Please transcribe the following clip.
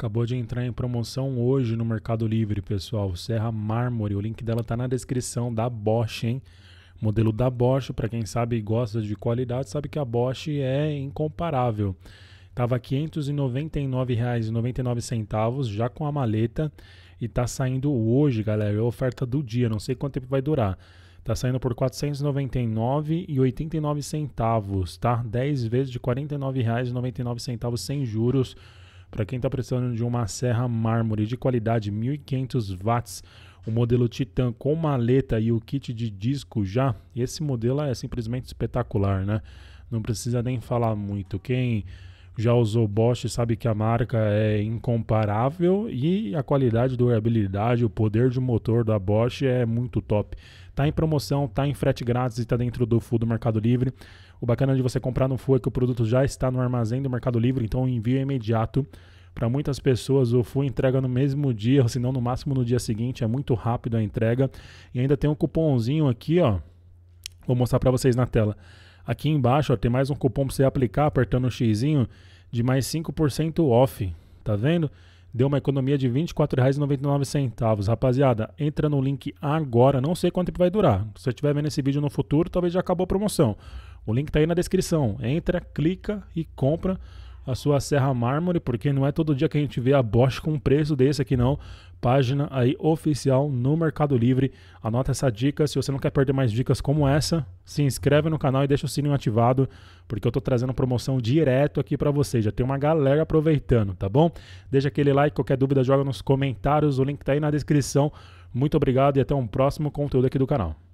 Acabou de entrar em promoção hoje no Mercado Livre, pessoal. Serra Mármore. O link dela tá na descrição da Bosch, hein? Modelo da Bosch, para quem sabe e gosta de qualidade, sabe que a Bosch é incomparável. Tava R$ 599,99 já com a maleta e tá saindo hoje, galera. É a oferta do dia, não sei quanto tempo vai durar. Tá saindo por R$ 499,89, tá? 10 vezes de R$ 49,99 sem juros para quem está precisando de uma serra mármore de qualidade 1500 watts, o modelo Titan com maleta e o kit de disco já, esse modelo é simplesmente espetacular, né? Não precisa nem falar muito. Quem já usou Bosch sabe que a marca é incomparável e a qualidade durabilidade, o poder de motor da Bosch é muito top. Tá em promoção, tá em frete grátis e tá dentro do full do Mercado Livre. O bacana de você comprar no full é que o produto já está no armazém do Mercado Livre, então o envio é imediato. Para muitas pessoas, o full entrega no mesmo dia, ou se não no máximo no dia seguinte, é muito rápido a entrega. E ainda tem um cupomzinho aqui, ó. Vou mostrar para vocês na tela Aqui embaixo ó, tem mais um cupom para você aplicar apertando o um xizinho de mais 5% off, tá vendo? Deu uma economia de R$ 24,99. Rapaziada, entra no link agora, não sei quanto tempo vai durar. Se você estiver vendo esse vídeo no futuro, talvez já acabou a promoção. O link está aí na descrição. Entra, clica e compra a sua Serra Mármore, porque não é todo dia que a gente vê a Bosch com um preço desse aqui não. Página aí oficial no Mercado Livre. Anota essa dica. Se você não quer perder mais dicas como essa, se inscreve no canal e deixa o sininho ativado, porque eu estou trazendo promoção direto aqui para vocês. Já tem uma galera aproveitando, tá bom? Deixa aquele like, qualquer dúvida joga nos comentários, o link tá aí na descrição. Muito obrigado e até um próximo conteúdo aqui do canal.